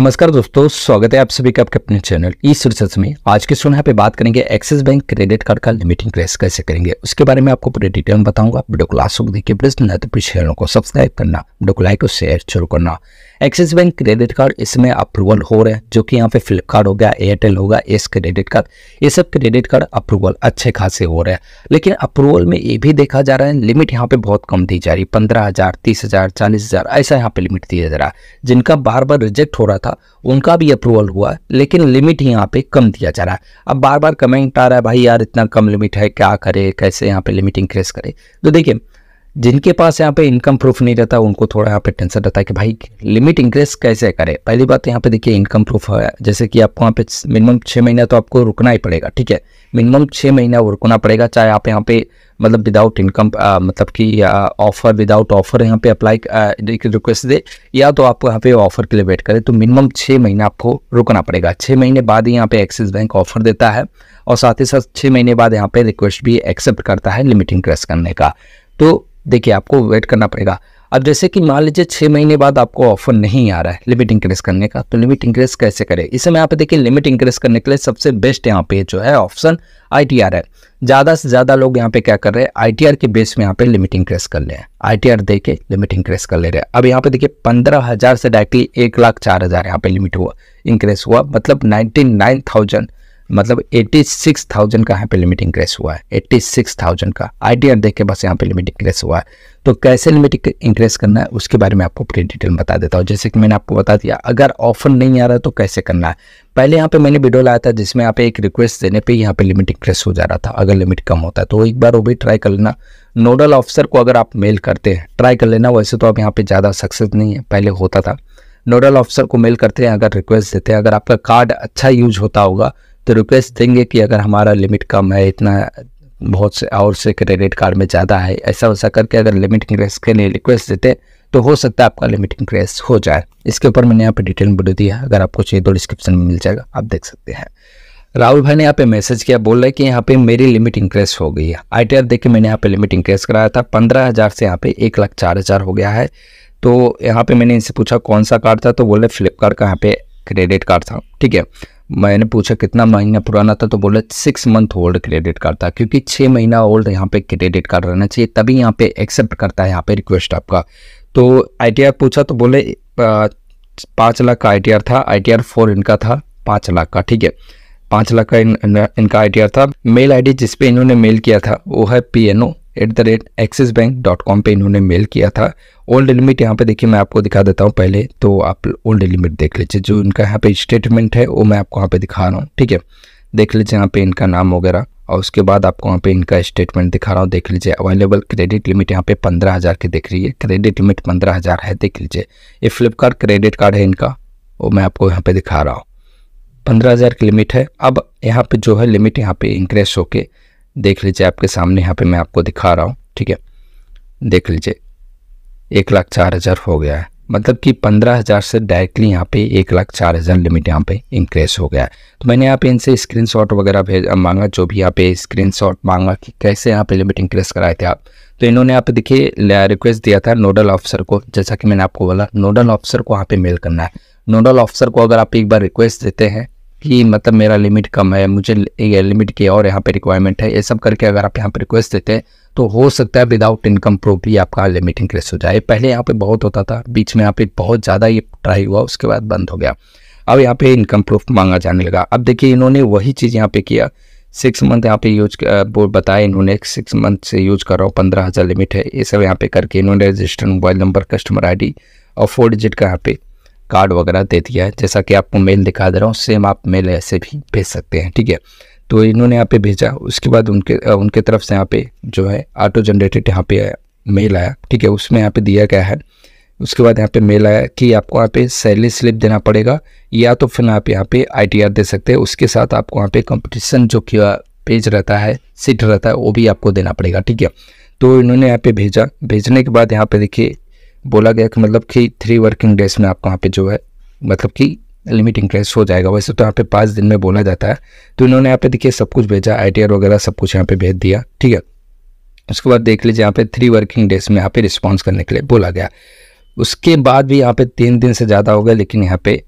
नमस्कार दोस्तों स्वागत है आप सभी का आपके अपने चैनल ई रिसर्च में आज के सुन पे बात करेंगे एक्सिस बैंक क्रेडिट कार्ड का लिमिटिंग प्रेस कैसे करेंगे उसके बारे में आपको पूरे डिटेल में बताऊंगा वीडियो को लास्ट तक देखिए प्लीज न तो चैनल को सब्सक्राइब करना वीडियो को लाइक और शेयर जरूर करना एक्सिस बैंक क्रेडिट कार्ड इसमें अप्रूवल हो रहे हैं जो कि यहाँ पे फ्लिपकार्ट हो गया एयरटेल होगा एस क्रेडिट कार्ड ये सब क्रेडिट कार्ड अप्रूवल अच्छे खासे हो रहे हैं लेकिन अप्रूवल में ये भी देखा जा रहा है लिमिट यहाँ पे बहुत कम दी जा रही है पंद्रह हजार तीस हजार चालीस हजार ऐसा यहाँ पे लिमिट दिया जा रहा है जिनका बार बार रिजेक्ट हो रहा था था उनका भी अप्रूवल हुआ लेकिन लिमिट यहाँ पे कम दिया जा रहा है अब बार बार कमेंट आ रहा है भाई यार इतना कम लिमिट है क्या करे कैसे यहाँ पे लिमिट इंक्रीज करे तो देखिए जिनके पास यहाँ पे इनकम प्रूफ नहीं रहता उनको थोड़ा यहाँ पे टेंशन रहता है कि भाई लिमिट इंक्रेस कैसे करें पहली बात तो यहाँ पे देखिए इनकम प्रूफ है जैसे कि आपको यहाँ पे मिनिमम छः महीना तो आपको रुकना ही पड़ेगा ठीक है मिनिमम छः महीना रुकना पड़ेगा चाहे आप यहाँ पे मतलब विदाउट इनकम मतलब कि ऑफर विदाउट ऑफर यहाँ पे अप्लाई रिक्वेस्ट दे या तो आपको यहाँ पे ऑफर के लिए वेट करें तो मिनिमम छः महीना आपको रुकना पड़ेगा छः महीने बाद ही यहाँ पे एक्सिस बैंक ऑफर देता है और साथ ही साथ छः महीने बाद यहाँ पे रिक्वेस्ट भी एक्सेप्ट करता है लिमिट इंक्रेस करने का तो देखिए आपको वेट करना पड़ेगा अब जैसे कि मान लीजिए छः महीने बाद आपको ऑफर नहीं आ रहा है लिमिट इंक्रीज करने का तो लिमिट इंक्रीज कैसे करें इस समय यहाँ पे देखिए लिमिट इंक्रीज करने के लिए सबसे बेस्ट यहाँ पे जो है ऑप्शन आईटीआर है ज़्यादा से ज़्यादा लोग यहाँ पे क्या कर रहे हैं आईटीआर के बेस में यहाँ पे लिमिट इंक्रीज कर ले आई टी आर दे के लिमिट इंक्रीज कर ले रहे हैं अब यहाँ पे देखिए पंद्रह हज़ार से डायरेक्टली एक लाख चार हज़ार यहाँ पे लिमिट हुआ इंक्रीज हुआ मतलब नाइन्टी नाइन थाउजेंड मतलब 86,000 का यहाँ पे लिमिटिंग क्रेस हुआ है 86,000 का आईटीआर देख के बस यहाँ पे लिमिटिंग क्रेस हुआ है तो कैसे लिमिट इंक्रेस करना है उसके बारे में आपको पूरी डिटेल बता देता हूँ जैसे कि मैंने आपको बता दिया अगर ऑफर नहीं आ रहा तो कैसे करना है पहले यहाँ पे मैंने वीडियो लाया था जिसमें यहाँ पे एक रिक्वेस्ट देने पे यहाँ पे लिमिट इंक्रेस हो जा रहा था अगर लिमिट कम होता है तो एक बार वो भी ट्राई कर लेना नोडल ऑफिसर को अगर आप मेल करते हैं ट्राई कर लेना वैसे तो अब यहाँ पे ज़्यादा सक्सेस नहीं है पहले होता था नोडल ऑफिसर को मेल करते हैं अगर रिक्वेस्ट देते हैं अगर आपका कार्ड अच्छा यूज होता होगा तो रिक्वेस्ट देंगे कि अगर हमारा लिमिट कम है इतना बहुत से और से क्रेडिट कार्ड में ज़्यादा है ऐसा वैसा करके अगर लिमिट इंक्रेस के लिए रिक्वेस्ट देते तो हो सकता है आपका लिमिट इंक्रेस हो जाए इसके ऊपर मैंने यहाँ पे डिटेल में बोल दिया अगर आपको चाहिए तो डिस्क्रिप्शन में मिल जाएगा आप देख सकते हैं राहुल भाई ने यहाँ पे मैसेज किया बोल रहे हैं कि यहाँ पे मेरी लिमिट इंक्रेस हो गई है आई टी के मैंने यहाँ पे लिमिट इंक्रेस कराया था पंद्रह हज़ार से यहाँ पे एक लाख चार हज़ार हो गया है तो यहाँ पे मैंने इनसे पूछा कौन सा कार्ड था तो बोले फ्लिपकार्ट का यहाँ पे क्रेडिट कार्ड था ठीक है मैंने पूछा कितना महीना पुराना था तो बोला six month old credit card था क्योंकि छः महीना ओल्ड यहाँ पे क्रेडिट कार्ड रहना चाहिए तभी यहाँ पे एक्सेप्ट करता है यहाँ पे रिक्वेस्ट आपका तो आई पूछा तो बोले पाँच लाख का आई था आई टी फोर इनका था पाँच लाख का ठीक है पाँच लाख का इन, इनका आई था मेल आई जिस पे इन्होंने मेल किया था वो है P N O at the rate Axis Bank dot com पर इन्होंने मेल किया था ओल्ड लिमिट यहाँ पे देखिए मैं आपको दिखा देता हूँ पहले तो आप ओल्ड लिमिट देख लीजिए जो इनका यहाँ पे स्टेटमेंट है वो मैं आपको यहाँ पे दिखा रहा हूँ ठीक है देख लीजिए यहाँ पे इनका नाम वगैरह और उसके बाद आपको वहाँ पे इनका स्टेटमेंट दिखा रहा हूँ देख लीजिए अवेलेबल क्रेडिट लिमिट यहाँ पे पंद्रह हज़ार की देख रही है क्रेडिट लिमिट पंद्रह हज़ार है देख लीजिए ये फ्लिपकार्ट क्रेडिट कार्ड है इनका वो मैं आपको यहाँ पे दिखा रहा हूँ पंद्रह हज़ार की लिमिट है अब यहाँ पे जो है लिमिट यहाँ पे इंक्रेस होके देख लीजिए आपके सामने यहाँ पे मैं आपको दिखा रहा हूँ ठीक है देख लीजिए एक लाख चार हज़ार हो गया है मतलब कि पंद्रह हज़ार से डायरेक्टली यहाँ पे एक लाख चार हज़ार लिमिट यहाँ पे इंक्रेस हो गया है तो मैंने यहाँ पे इनसे स्क्रीनशॉट वगैरह भेज मांगा जो भी यहाँ पे स्क्रीनशॉट मांगा कि कैसे यहाँ पे लिमिट इंक्रेस कराए थे आप तो इन्होंने यहाँ पे देखिए रिक्वेस्ट दिया था नोडल ऑफिसर को जैसा कि मैंने आपको बोला नोडल ऑफिसर को यहाँ पर मेल करना है नोडल ऑफिसर को अगर आप एक बार रिक्वेस्ट देते हैं कि मतलब मेरा लिमिट कम है मुझे ये लिमिट के और यहाँ पे रिक्वायरमेंट है ये सब करके अगर आप यहाँ पे रिक्वेस्ट देते हैं तो हो सकता है विदाउट इनकम प्रूफ भी आपका लिमिट इंक्रीज हो जाए पहले यहाँ पे बहुत होता था बीच में यहाँ पे बहुत ज़्यादा ये ट्राई हुआ उसके बाद बंद हो गया अब यहाँ पे इनकम प्रूफ मांगा जाने लगा अब देखिए इन्होंने वही चीज़ यहाँ पे किया सिक्स मंथ यहाँ पे यूज बताया इन्होंने सिक्स मंथ से यूज कर रहा हूँ पंद्रह हज़ार लिमिट है ये सब यहाँ पे करके इन्होंने registered mobile number customer I और फोर डिजिट का यहाँ पे कार्ड वगैरह दे दिया है जैसा कि आपको मेल दिखा दे रहा हूँ सेम आप मेल ऐसे भी भेज सकते हैं ठीक है तो इन्होंने यहाँ पे भेजा उसके बाद उनके उनके तरफ से यहाँ पे जो है ऑटो जनरेटेड यहाँ पे मेल आया ठीक है उसमें यहाँ पे दिया गया है उसके बाद यहाँ पे मेल आया कि आपको यहाँ पे सैलरी स्लिप देना पड़ेगा या तो फिर आप यहाँ पे आई दे सकते हैं उसके साथ आपको यहाँ पे कंपटीशन जो किया पेज रहता है सीट रहता है वो भी आपको देना पड़ेगा ठीक है तो इन्होंने यहाँ पे भेजा भेजने के बाद यहाँ पे देखिए बोला गया कि मतलब कि थ्री वर्किंग डेज में आपको वहाँ पे जो है मतलब कि लिमिट इंक्रेस हो जाएगा वैसे तो यहाँ पे पाँच दिन में बोला जाता है तो इन्होंने यहाँ पे देखिए सब कुछ भेजा आई वगैरह सब कुछ यहाँ पे भेज दिया ठीक है उसके बाद देख लीजिए यहाँ पे थ्री वर्किंग डेज में यहाँ पे रिस्पॉन्स करने के लिए बोला गया उसके बाद भी यहाँ पे तीन दिन से ज़्यादा हो गया लेकिन यहाँ पे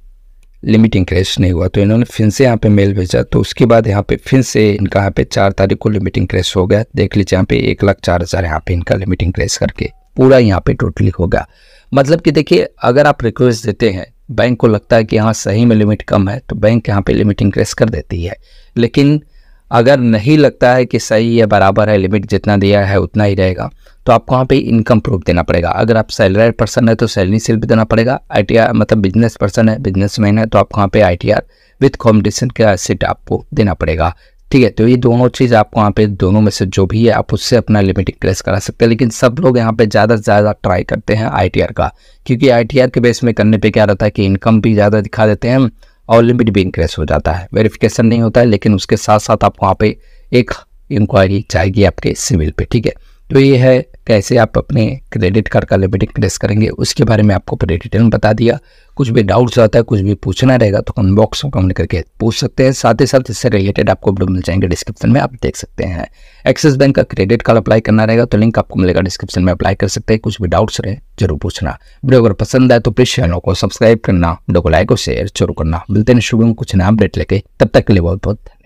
लिमिट इंक्रेस नहीं हुआ तो इन्होंने फिर से यहाँ पे मेल भेजा तो उसके बाद यहाँ पे फिर से इनका यहाँ पे चार तारीख को लिमिट इंक्रेस हो गया देख लीजिए यहाँ पे एक लाख चार हज़ार यहाँ पे इनका लिमिट इंक्रेस करके पूरा यहाँ पे टोटली होगा मतलब कि देखिए अगर आप रिक्वेस्ट देते हैं बैंक को लगता है कि यहाँ सही में लिमिट कम है तो बैंक यहाँ पे लिमिट इंक्रेस कर देती है लेकिन अगर नहीं लगता है कि सही है बराबर है लिमिट जितना दिया है उतना ही रहेगा तो आपको वहाँ पे इनकम प्रूफ देना पड़ेगा अगर आप सैलराइड पर्सन है तो सैलरी स्लिप देना पड़ेगा आई मतलब बिजनेस पर्सन है बिजनेसमैन है तो आपको वहाँ पे I T R with competition का सिट आपको देना पड़ेगा ठीक है तो ये दोनों चीज़ आपको यहाँ पे दोनों में से जो भी है आप उससे अपना लिमिट इंक्रेस करा सकते हैं लेकिन सब लोग यहाँ पे ज़्यादा से ज़्यादा ट्राई करते हैं आईटीआर का क्योंकि आईटीआर के बेस में करने पे क्या रहता है कि इनकम भी ज़्यादा दिखा देते हैं और लिमिट भी इंक्रेस हो जाता है वेरिफिकेशन नहीं होता है लेकिन उसके साथ साथ आप वहाँ पर एक इंक्वायरी जाएगी आपके सिविल पर ठीक है तो ये है कैसे आप अपने क्रेडिट कार्ड का लिमिट इंक्रेस करेंगे उसके बारे में आपको पूरे डिटेल में बता दिया कुछ भी डाउट्स आता है कुछ भी पूछना रहेगा तो कमेंट बॉक्स में कमेंट करके पूछ सकते हैं साथ ही साथ इससे रिलेटेड आपको वीडियो मिल जाएंगे डिस्क्रिप्शन में आप देख सकते हैं एक्सिस बैंक का क्रेडिट कार्ड अप्लाई करना रहेगा तो लिंक आपको मिलेगा डिस्क्रिप्शन में अप्लाई कर सकते हैं कुछ भी डाउट्स रहे जरूर पूछना वीडियो अगर पसंद आए तो प्लीज चैनल को सब्सक्राइब करना वीडियो को लाइक और शेयर जरूर करना मिलते हैं शुभ कुछ नया अपडेट लेके तब तक के लिए बहुत बहुत